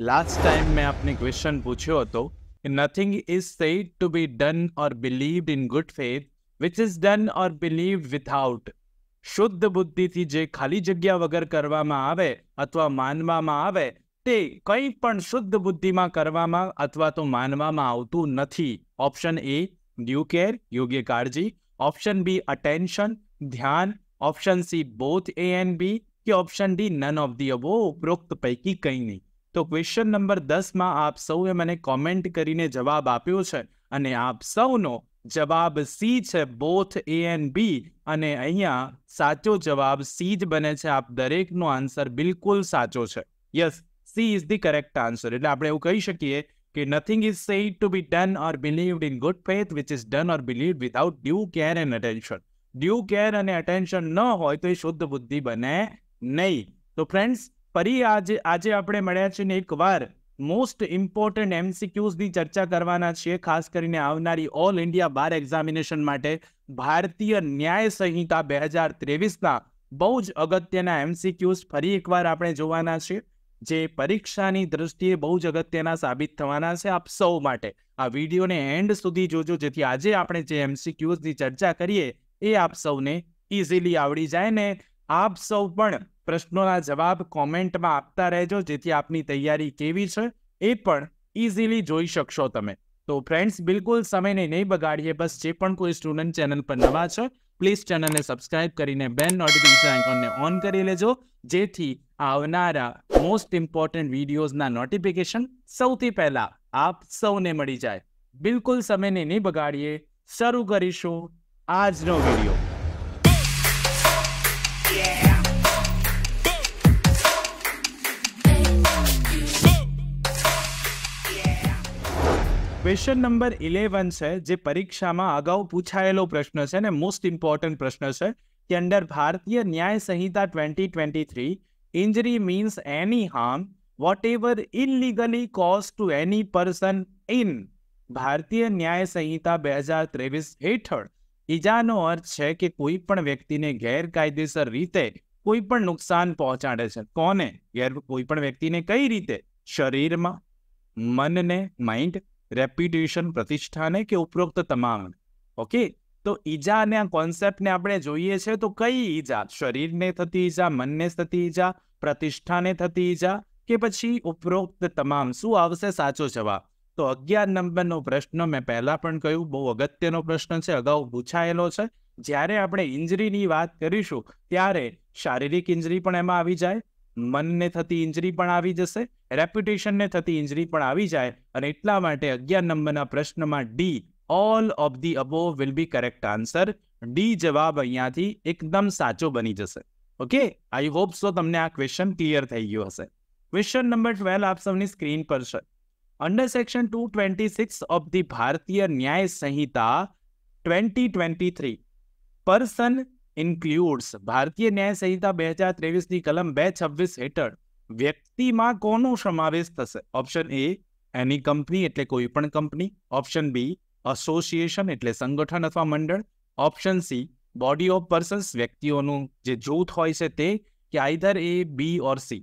Last time मैं अपने question पूछे हो तो nothing is said to be done or believed in good faith which is done or believed without शुद्ध बुद्धि थी जे खाली जगह वगर करवामा बुद्धि अथवा तो मानवामा आवतु ऑप्शन ए ड्यू केयर योग्य कारजी ऑप्शन बी अटेंशन ध्यान option C both A and B कि option D none of the above उपरोक्त पैकी कई नहीं તો ક્વેશ્ચન નંબર દસમાં આપ સૌએ મને કોમેન્ટ કરીને જવાબ આપ્યો છે અને આપ સૌનો જવાબ સી છે બોથ એ એન્ડ બી અને અહીંયા સાચો જવાબ સી જ બને છે આપ દરેકનો આન્સર બિલકુલ સાચો છે yes C is the correct answer એટલે આપણે એવું કહી શકીએ કે nothing is said to be done or believed in good faith which is done or believed without due care and attention due care અને અટેન્શન ન હોય તો એ શુદ્ધ બુદ્ધિ બને નહીં તો ફ્રેન્ડ્સ ફરી આજે આજે આપણે મળ્યા છીએ ને એકવાર મોસ્ટ ઇમ્પોર્ટન્ટ એમસીક્યુઝની ચર્ચા કરવાના છીએ ખાસ કરીને આવનારી ઓલ ઇન્ડિયા બાર એક્ઝામિનેશન માટે ભારતીય ન્યાય સંહિતા બે હજાર ત્રેવીસના બહુ જ અગત્યના એમસીક્યુઝ ફરી એકવાર આપણે જોવાના છીએ જે પરીક્ષાની દ્રષ્ટિએ બહુ જ અગત્યના સાબિત થવાના છે આપ સૌ માટે આ વિડીયોને એન્ડ સુધી જોજો જેથી આજે આપણે જે એમસીક્યુઝની ચર્ચા કરીએ એ આપ સૌને ઇઝીલી આવડી જાય ને આપ સૌ પણ પ્રશ્નોના જવાબ કોમેન્ટમાં આપતા રહેજો જેથી આપની તૈયારી કેવી છે એ પણ ઇઝીલી જોઈ શકશો તમે તો ફ્રેન્ડ્સ બિલકુલ સમયને નહીં બગાડીએ બસ જે પણ કોઈ સ્ટુડન્ટ ચેનલ પર નવા છે પ્લીઝ ચેનલને સબસ્ક્રાઇબ કરીને બેલ નોટિફિકેશન આઇકોનને ઓન કરી લેજો જેથી આવનારા મોસ્ટ ઇમ્પોર્ટન્ટ વિડીયોઝના નોટિફિકેશન સૌથી પહેલાં આપ સૌને મળી જાય બિલકુલ સમયને નહીં બગાડીએ શરૂ કરીશું આજનો વિડીયો ક્વેશ્ચન નંબર ઇલેવન છે જે પરીક્ષામાં અગાઉ પૂછાયેલો પ્રશ્ન છે ને મોસ્ટ ઇમ્પોર્ટન્ટ પ્રશ્ન છે કે under Bharatiya Nyaya Sanhita twenty twenty three injury means any harm whatever illegally cause to any person in Bharatiya Nyaya સંહિતા બે હજાર ત્રેવીસ હેઠળ ઈજાનો અર્થ છે કે કોઈ પણ વ્યક્તિને ગેરકાયદેસર રીતે કોઈ પણ નુકસાન પહોંચાડે છે કોને ગેર કોઈ પણ વ્યક્તિને કઈ રીતે શરીરમાં મનને માઇન્ડ રેપ્યુટેશન પ્રતિષ્ઠાને કે ઉપરોક્ત તમામ ઓકે તો ઈજા અને આ કોન્સેપ્ટને આપણે જોઈએ છે તો કઈ ઈજા શરીરને થતી ઈજા મનને થતી ઈજા પ્રતિષ્ઠાને થતી ઈજા કે પછી ઉપરોક્ત તમામ શું આવશે સાચો જવાબ તો અગિયાર નંબરનો પ્રશ્ન મેં પહેલાં પણ કહ્યું બહુ અગત્યનો પ્રશ્ન છે અગાઉ પૂછાયેલો છે જ્યારે આપણે ઇન્જરીની વાત કરીશું ત્યારે શારીરિક ઇન્જરી પણ એમાં આવી જાય મનને થતી ઇન્જરી પણ આવી જશે રેપ્યુટેશનને થતી ઇન્જરી પણ આવી જાય અને એટલા માટે અગિયાર નંબરના પ્રશ્નમાં D all of the above will be correct answer D જવાબ અહીંયાથી એકદમ સાચો બની જશે ઓકે આઈ હોપ સો તમને આ ક્વેશ્ચન ક્લિયર થઈ ગયું હશે ક્વેશ્ચન નંબર ટ્વેલ્વ આપ સૌની સ્ક્રીન પર છે under section two twenty six of the Bharatiya Nyaya Sanhita twenty twenty three person includes Bharatiya Nyaya સંહિતા બે હજાર ત્રેવીસની કલમ બે છવ્વીસ હેઠળ વ્યક્તિમાં કોનો સમાવેશ થશે ઓપ્શન એ એની કંપની એટલે કોઈ પણ કંપની ઓપ્શન બી અસોસિએશન એટલે સંગઠન અથવા મંડળ option C body of persons વ્યક્તિઓનું જે જૂથ હોય છે તે કે આઈધર એ બી ઓર સી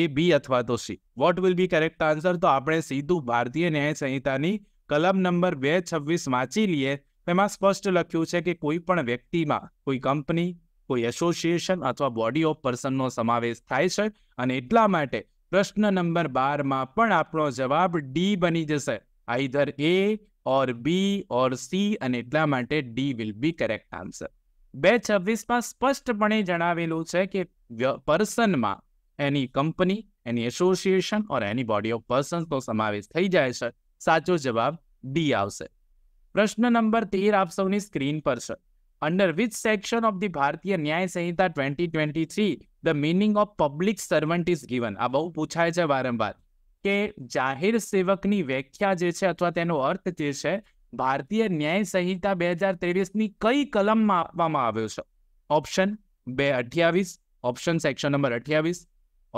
એ બી અથવા તો C what will be correct answer તો આપણે સીધું ભારતીય ન્યાય સંહિતાની કલમ નંબર બે છવ્વીસ વાંચી લઈએ તેમાં સ્પષ્ટ લખ્યું છે કે કોઈ પણ વ્યક્તિમાં કોઈ કંપની કોઈ એસોસિએશન અથવા બોડી ઓફ પર્સનનો સમાવેશ થાય છે અને એટલા માટે પ્રશ્ન નંબર બારમાં પણ આપણો જવાબ ડી બની જશે આઈધર એ ઓર બી ઓર સી અને એટલા માટે D will be correct answer બે છવ્વીસમાં સ્પષ્ટપણે જણાવેલું છે કે પર્સનમાં any company any association or any body of પર્સન્સનો સમાવેશ થઈ જાય છે સાચો જવાબ ડી આવશે પ્રશ્ન નંબર તેર આપ સૌની સ્ક્રીન પર છે Under which section of the Bharatiya Nyaya twenty 2023 the meaning of public servant is given? આ બહુ પૂછાય છે વારંવાર કે જાહેર સેવકની વ્યાખ્યા જે છે અથવા તેનો અર્થ જે છે ભારતીય ન્યાય સંહિતા બે હજાર ત્રેવીસની કઈ કલમમાં આપવામાં આવ્યો છે ઓપ્શન બે અઠ્યાવીસ ઓપ્શન સેક્શન નંબર અઠ્યાવીસ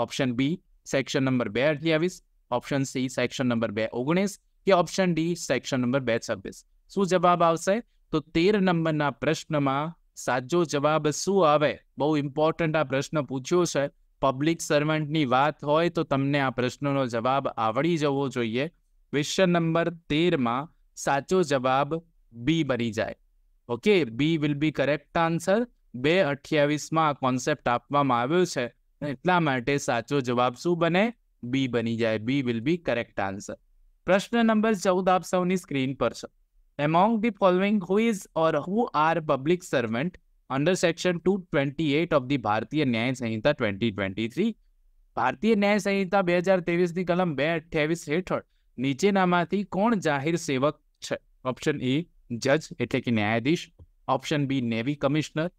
ઓપ્શન બી સેક્શન નંબર બે અઠ્યાવીસ ઓપ્શન સી સેક્શન નંબર બે ઓગણીસ કે ઓપ્શન ડી સેક્શન નંબર બે છવ્વીસ શું જવાબ આવશે તો તેર નંબરના પ્રશ્નમાં સાચો જવાબ શું આવે બહુ ઇમ્પોર્ટન્ટ આ પ્રશ્ન પૂછ્યો છે પબ્લિક સર્વન્ટની વાત હોય તો તમને આ પ્રશ્નનો જવાબ આવડી જવો જોઈએ ક્વેશ્ચન નંબર તેરમાં સાચો જવાબ બી બની જાય okay B will be correct answer બે અઠ્યાવીસમાં આ કોન્સેપ્ટ આપવામાં આવ્યો છે એટલા માટે સાચો જવાબ શું બને બી બની જાય B will be correct answer પ્રશ્ન નંબર ચૌદ આપ સૌની સ્ક્રીન પર છે among the following who is or who are public servant under section 228 of the bharatiya न्याय संहिता 2023 ભારતીય ન્યાય સંહિતા બે હજાર ની કલમ બે અઠ્યાવીસ હેઠળ નીચેનામાંથી કોણ જાહેર સેવક છે ઓપ્શન એ જજ એટલે કે ન્યાયાધીશ option B navy commissioner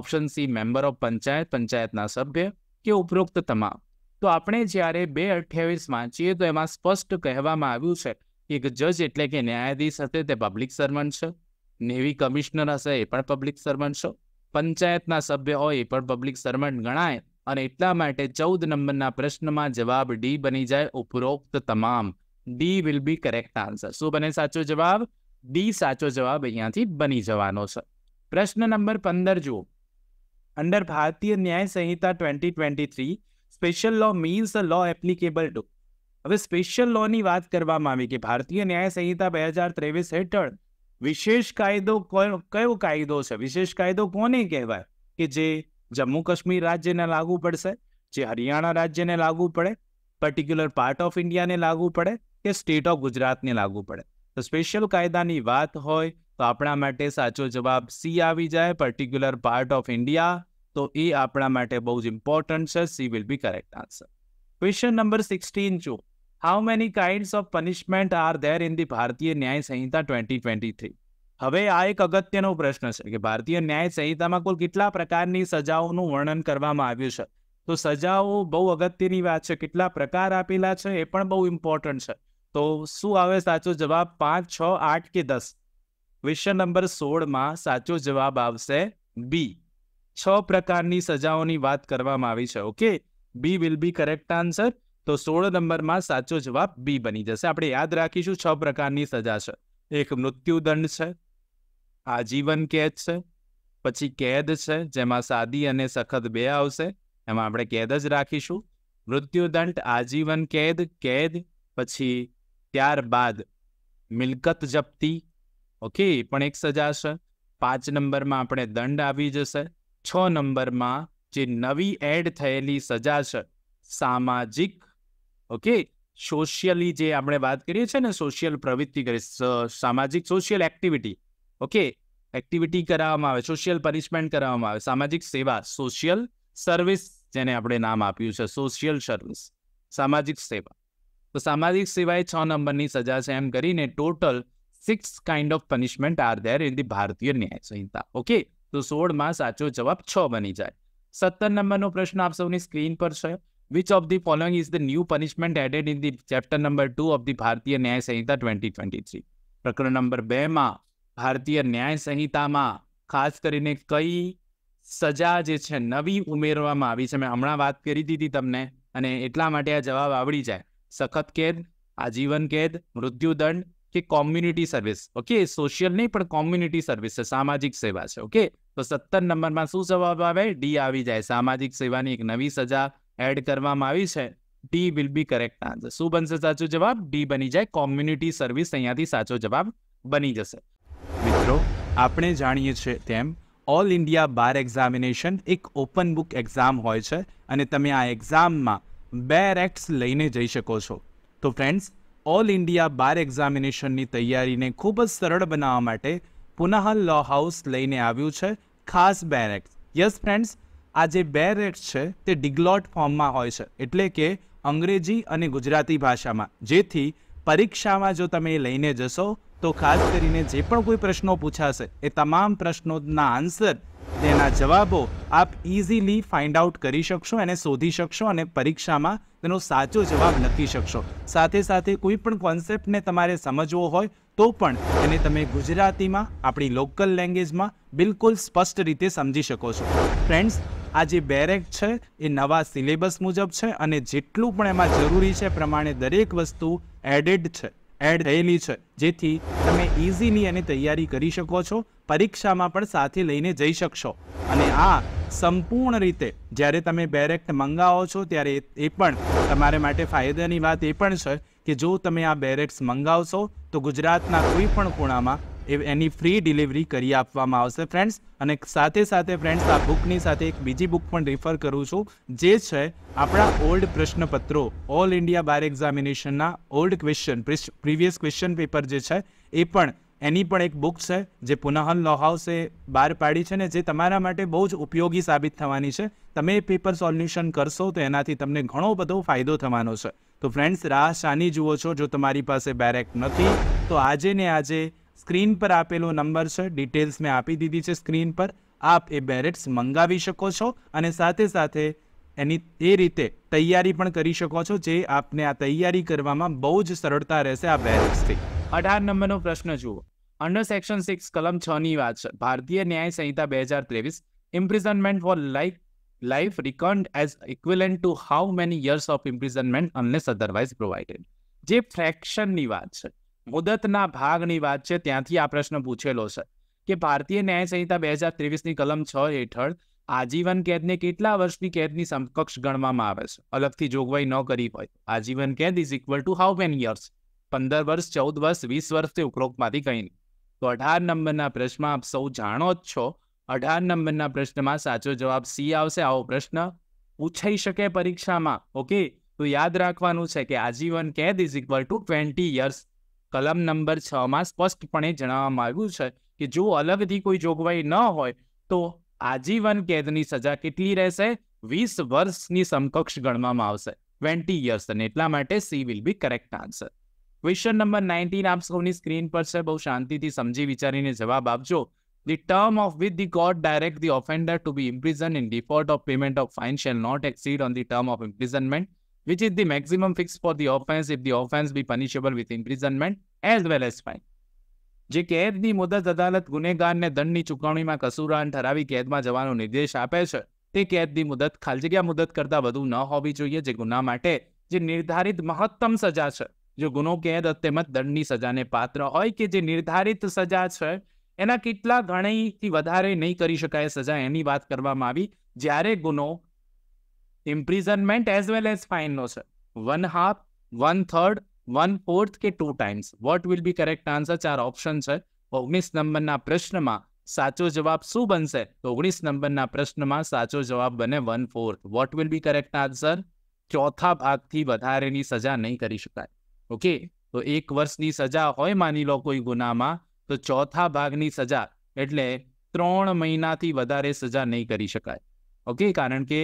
option C member of panchayat પંચાયતના સભ્ય કે ઉપરોક્ત તમામ તો આપણે જ્યારે બે અઠ્યાવીસ વાંચીએ તો એમાં સ્પષ્ટ કહેવામાં આવ્યું છે એક જજ એટલે કે ન્યાયાધીશ હશે તે પબ્લિક સર્વન્ટ છે નેવી કમિશનર હશે એ પણ પબ્લિક સર્વન્ટ છે પંચાયતના સભ્ય હોય એ પણ પબ્લિક સર્વન્ટ ગણાય અને એટલા માટે ચૌદ નંબરના પ્રશ્નમાં જવાબ ડી બની જાય ઉપરોક્ત તમામ D will be correct answer શું બને સાચો જવાબ ડી સાચો જવાબ અહીંયાથી બની જવાનો છે પ્રશ્ન નંબર પંદર જુઓ under Bharatiya Nyaya Sanhita twenty twenty three special law means law applicable to હવે સ્પેશિયલ લોની વાત કરવામાં આવી કે ભારતીય ન્યાય સંહિતા બે હજાર ત્રેવીસ હેઠળ વિશેષ કાયદો કયો કાયદો છે વિશેષ કાયદો કોને કહેવાય કે જે જમ્મુ કાશ્મીર રાજ્યને લાગુ પડશે જે હરિયાણા રાજ્યને લાગુ પડે પર્ટિક્યુલર પાર્ટ ઓફ ઇન્ડિયાને લાગુ પડે કે સ્ટેટ ઓફ ગુજરાતને લાગુ પડે તો સ્પેશિયલ કાયદાની વાત હોય તો આપણા માટે સાચો જવાબ સી આવી જાય પર્ટિક્યુલર પાર્ટ ઓફ ઇન્ડિયા તો એ આપણા માટે બહુ જ ઇમ્પોર્ટન્ટ છે C will be correct answer question number sixteen જુઓ how many kinds of punishment are there in the Bharatiya Nyaya Sanhita twenty twenty three હવે આ એક અગત્યનો પ્રશ્ન છે કે ભારતીય ન્યાય સંહિતામાં કુલ કેટલા પ્રકારની સજાઓનું વર્ણન કરવામાં આવ્યું છે તો સજાઓ બહુ અગત્યની વાત છે કેટલા પ્રકાર આપેલા છે એ પણ બહુ ઇમ્પોર્ટન્ટ છે તો શું આવે સાચો જવાબ પાંચ છ આઠ કે દસ ક્વેશ્ચન નંબર સોળમાં સાચો જવાબ આવશે બી છ પ્રકારની સજાઓની વાત કરવામાં આવી છે okay B will be correct answer તો સોળ નંબરમાં સાચો જવાબ બી બની જશે આપણે યાદ રાખીશું છ પ્રકારની સજા છે એક મૃત્યુદંડ છે આજીવન કેદ છે પછી કેદ છે જેમાં સાદી અને સખત બે આવશે એમાં આપણે કેદ જ રાખીશું મૃત્યુદંડ આજીવન કેદ કેદ પછી ત્યારબાદ મિલકત જપ્તી ઓકે પણ એક સજા છે પાંચ નંબરમાં આપણે દંડ આવી જશે છ નંબરમાં જે નવી એડ થયેલી સજા છે સામાજિક ઓકે સોશિયલી જે આપણે વાત કરીએ છીએ ને સોશિયલ પ્રવૃત્તિ કરી સામાજિક સોશિયલ એક્ટિવિટી ઓકે એક્ટિવિટી કરાવવામાં આવે સોશિયલ પનિશમેન્ટ કરાવવામાં આવે સામાજિક સેવા સોશિયલ સર્વિસ જેને આપણે નામ આપ્યું છે સોશિયલ સર્વિસ સામાજિક સેવા તો સામાજિક સેવાએ છ નંબરની સજા છે એમ કરીને total six kind of punishment are there in the Bharatiya Nyaya સંહિતા ઓકે તો સોળમાં સાચો જવાબ છ બની જાય સત્તર નંબરનો પ્રશ્ન આપ સૌની સ્ક્રીન પર છે Which of the following is the new punishment added in the chapter number 2 of the Bharatiya Nyaya Sanhita 2023? પ્રકરણ નંબર બેમાં ભારતીય ન્યાય સંહિતામાં ખાસ કરીને કઈ સજા જે છે નવી ઉમેરવામાં આવી છે મેં હમણાં વાત કરી દીધી તમને અને એટલા માટે આ જવાબ આવડી જાય સખત કેદ આજીવન કેદ મૃત્યુદંડ કે કોમ્યુનિટી સર્વિસ ઓકે સોશિયલ નહીં પણ કોમ્યુનિટી સર્વિસ છે સામાજિક સેવા છે ઓકે તો સત્તર નંબરમાં શું જવાબ આવે ડી આવી જાય સામાજિક સેવાની એક નવી સજા એડ કરવામાં આવી છે D will be correct answer શું બનશે સાચો જવાબ ડી બની જાય કોમ્યુનિટી સર્વિસ અહીંયાથી સાચો જવાબ બની જશે મિત્રો આપણે જાણીએ છીએ તેમ ઓલ ઇન્ડિયા બાર એક્ઝામિનેશન એક ઓપન બુક એક્ઝામ હોય છે અને તમે આ એક્ઝામમાં બે રેક્ટ્સ લઈને જઈ શકો છો તો ફ્રેન્ડ્સ ઓલ ઇન્ડિયા બાર એક્ઝામિનેશનની તૈયારીને ખૂબ જ સરળ બનાવવા માટે પુનઃ લો હાઉસ લઈને આવ્યું છે ખાસ બેરેક્સ યસ ફ્રેન્ડ્સ આ જે બે રેક્સ છે તે ડિગ્લોટ ફોર્મમાં હોય છે એટલે કે અંગ્રેજી અને ગુજરાતી ભાષામાં જેથી પરીક્ષામાં જો તમે એ લઈને જશો તો ખાસ કરીને જે પણ કોઈ પ્રશ્નો પૂછાશે એ તમામ પ્રશ્નોના આન્સર તેના જવાબો આપ ઇઝીલી ફાઇન્ડ આઉટ કરી શકશો અને શોધી શકશો અને પરીક્ષામાં તેનો સાચો જવાબ લખી શકશો સાથે સાથે કોઈ પણ કોન્સેપ્ટને તમારે સમજવો હોય તો પણ એને તમે ગુજરાતીમાં આપણી લોકલ લેંગ્વેજમાં બિલકુલ સ્પષ્ટ રીતે સમજી શકો છો ફ્રેન્ડ્સ આ જે બેરેક છે એ નવા સિલેબસ મુજબ છે અને જેટલું પણ એમાં જરૂરી છે પ્રમાણે દરેક વસ્તુ એડેડ છે એડ થયેલી છે જેથી તમે ઇઝીલી એની તૈયારી કરી શકો છો પરીક્ષામાં પણ સાથે લઈને જઈ શકશો અને આ સંપૂર્ણ રીતે જ્યારે તમે બેરેક્ટ મંગાવો છો ત્યારે એ પણ તમારે માટે ફાયદાની વાત એ પણ છે કે જો તમે આ બેરેક્સ મંગાવશો તો ગુજરાતના કોઈ પણ ખૂણામાં એની ફ્રી ડિલિવરી કરી આપવામાં આવશે ફ્રેન્ડ્સ અને સાથે સાથે ફ્રેન્ડ્સ આ બુકની સાથે એક બીજી બુક પણ રિફર કરું છું જે છે આપણા ઓલ્ડ પ્રશ્નપત્રો ઓલ ઇન્ડિયા બાર એક્ઝામિનેશનના old question previous question paper જે છે એ પણ એની પણ એક બુક છે જે પુનઃ લોહાઉસે બહાર પાડી છે ને જે તમારા માટે બહુ જ ઉપયોગી સાબિત થવાની છે તમે પેપર સોલ્યુશન કરશો તો એનાથી તમને ઘણો બધો ફાયદો થવાનો છે તો ફ્રેન્ડ્સ રાહ શાની જુઓ છો જો તમારી પાસે બેરેક નથી તો આજે ને આજે સ્ક્રીન પર આપેલો નંબર છે ડિટેલ્સ મેં આપી દીધી છે સ્ક્રીન પર આપ એ બેરેટ્સ મંગાવી શકો છો અને સાથે સાથે એની એ રીતે તૈયારી પણ કરી શકો છો જે આપને આ તૈયારી કરવામાં બહુ જ સરળતા રહેશે આ બેરેટ્સથી અઢાર નંબરનો પ્રશ્ન જુઓ અંડર સેક્શન સિક્સ કલમ છની વાત છે ભારતીય ન્યાય સંહિતા બે હજાર ત્રેવીસ imprisonment for life life reckoned as equivalent to how many years of imprisonment unless otherwise provided જે ફ્રેક્શનની વાત છે મુદતના ભાગની વાત છે ત્યાંથી આ પ્રશ્ન પૂછેલો છે કે ભારતીય ન્યાય સંહિતા બે હજાર ત્રેવીસની કલમ છ હેઠળ આજીવન કેદને કેટલા વર્ષની કેદની સમકક્ષ ગણવામાં આવે છે અલગથી જોગવાઈ ન કરી હોય આજીવન કેદ is equal to how many years પંદર વર્ષ ચૌદ વર્ષ વીસ વર્ષથી તે ઉપરોક્તમાંથી કંઈ નહીં તો અઢાર નંબરના પ્રશ્નમાં આપ સૌ જાણો જ છો અઢાર નંબરના પ્રશ્નમાં સાચો જવાબ સી આવશે આવો પ્રશ્ન પૂછાઈ શકે પરીક્ષામાં ઓકે તો યાદ રાખવાનું છે કે આજીવન કેદ is equal to twenty years કલમ નંબર છમાં સ્પષ્ટપણે જણાવવામાં આવ્યું છે કે જો અલગથી કોઈ જોગવાઈ ન હોય તો આજીવન કેદની સજા કેટલી રહેશે વીસ વર્ષની સમકક્ષ ગણવામાં આવશે ટ્વેન્ટી યર્સ અને એટલા માટે C will be correct answer question number nineteen આપ સૌની સ્ક્રીન પર છે બહુ શાંતિથી સમજી વિચારીને જવાબ આપજો The term of which the court direct the offender to be imprisoned in default of payment of fine shall not exceed on the term of imprisonment which is the maximum fixed for the offense if the offense be punishable with imprisonment as well as fine. જે કેદની મુદત અદાલત ગુનેગારને દંડની ચૂકવણીમાં કસૂરવાર ઠરાવી કેદમાં જવાનો નિર્દેશ આપે છે તે કેદની મુદત ખાલી જગ્યા મુદત કરતાં વધુ ન હોવી જોઈએ જે ગુના માટે જે નિર્ધારિત મહત્તમ સજા છે જો ગુનો કેદ તેમજ દંડની સજાને પાત્ર હોય કે જે નિર્ધારિત સજા છે એના કેટલા ગણઈથી વધારે નહીં કરી શકાય સજા એની વાત કરવામાં આવી જ્યારે ગુનો ઇમ્પ્રિઝનમેન્ટ એઝ વેલ એઝ ફાઇનનો છે one half one third one fourth કે two times what will be correct answer ચાર ઓપ્શન છે ઓગણીસ નંબરના પ્રશ્નમાં સાચો જવાબ શું બનશે તો ઓગણીસ નંબરના પ્રશ્નમાં સાચો જવાબ બને one fourth what will be correct answer ચોથા ભાગથી વધારેની સજા નહીં કરી શકાય ઓકે તો એક વર્ષની સજા હોય માની લો કોઈ ગુનામાં તો ચોથા ભાગની સજા એટલે ત્રણ મહિનાથી વધારે સજા નહીં કરી શકાય ઓકે કારણ કે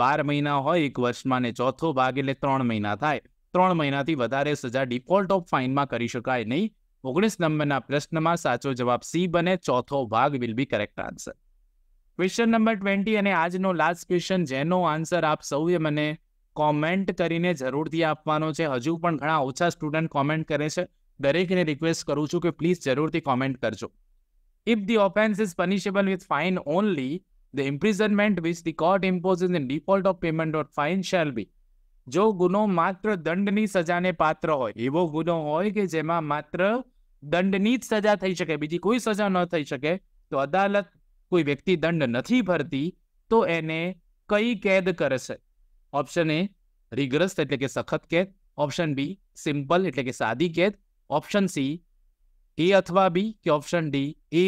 બાર મહિના હોય એક વર્ષમાં ને ચોથો ભાગ એટલે ત્રણ મહિના થાય ત્રણ મહિનાથી વધારે સજા ડિફોલ્ટ ઓફ ફાઇનમાં કરી શકાય નહીં ઓગણીસ નંબરના પ્રશ્નમાં સાચો જવાબ સી બને ચોથો ભાગ will be correct answer question number twenty અને આજનો લાસ્ટ ક્વેશ્ચન જેનો આન્સર આપ સૌએ મને કોમેન્ટ કરીને જરૂરથી આપવાનો છે હજુ પણ ઘણા ઓછા સ્ટુડન્ટ કોમેન્ટ કરે છે દરેકને રિક્વેસ્ટ કરું છું કે પ્લીઝ જરૂરથી કોમેન્ટ કરજો if the offence is punishable with fine only the imprisonment which the court imposes in default of payment or fine shall be जो गुनो मात्र दंडनी सजा ने पात्र हो वो गुनो हो दंडनी सजा थी सके बीज कोई सजा न थी सके तो अदालत कोई व्यक्ति दंड नहीं भरती तो एने कई कैद कर ऑप्शन ए रिग्रस्त एट के सखत कैद ऑप्शन बी सीम्पल एट के सादी कैद ऑप्शन सी ए अथवा बी के ऑप्शन डी ए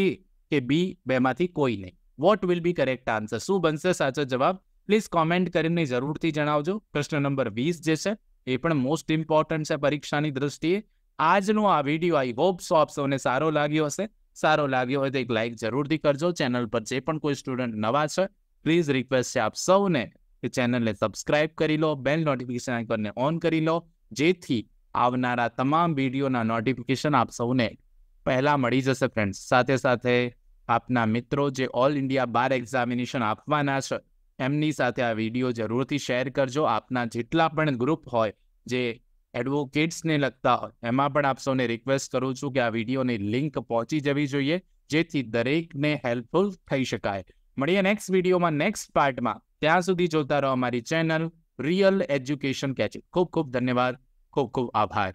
के बी बे कोई नहीं what will be correct answer શું બનશે સાચો જવાબ પ્લીઝ કોમેન્ટ કરીને જરૂરથી જણાવજો પ્રશ્ન નંબર વીસ જે છે એ પણ મોસ્ટ ઇમ્પોર્ટન્ટ છે પરીક્ષાની દ્રષ્ટિએ આજનો આ વિડીયો આઈ હોપ સો આપ સૌને સારો લાગ્યો હશે સારો લાગ્યો હોય તો એક લાઇક જરૂરથી કરજો ચેનલ પર જે પણ કોઈ સ્ટુડન્ટ નવા છે પ્લીઝ રિક્વેસ્ટ છે આપ સૌને કે ચેનલને સબસ્ક્રાઇબ કરી લો બેલ નોટિફિકેશન આઇકનને ઓન કરી લો જેથી આવનારા તમામ વિડીયોના નોટિફિકેશન આપ સૌને પહેલાં મળી જશે ફ્રેન્ડ્સ સાથે સાથે આપના મિત્રો જે ઓલ ઇન્ડિયા બાર એક્ઝામિનેશન આપવાના છે એમની સાથે આ વિડીયો જરૂરથી શેર કરજો આપના જેટલા પણ ગ્રુપ હોય જે એડવોકેટ્સને લગતા હોય એમાં પણ આપ સૌને રિક્વેસ્ટ કરું છું કે આ વિડીયોની લિંક પહોંચી જવી જોઈએ જેથી દરેકને હેલ્પફુલ થઈ શકાય મળીએ નેક્સ્ટ વિડીયોમાં નેક્સ્ટ પાર્ટમાં ત્યાં સુધી જોતા રહો અમારી ચેનલ રિયલ એજ્યુકેશન કેચિંગ ખૂબ ખૂબ ધન્યવાદ ખૂબ ખૂબ આભાર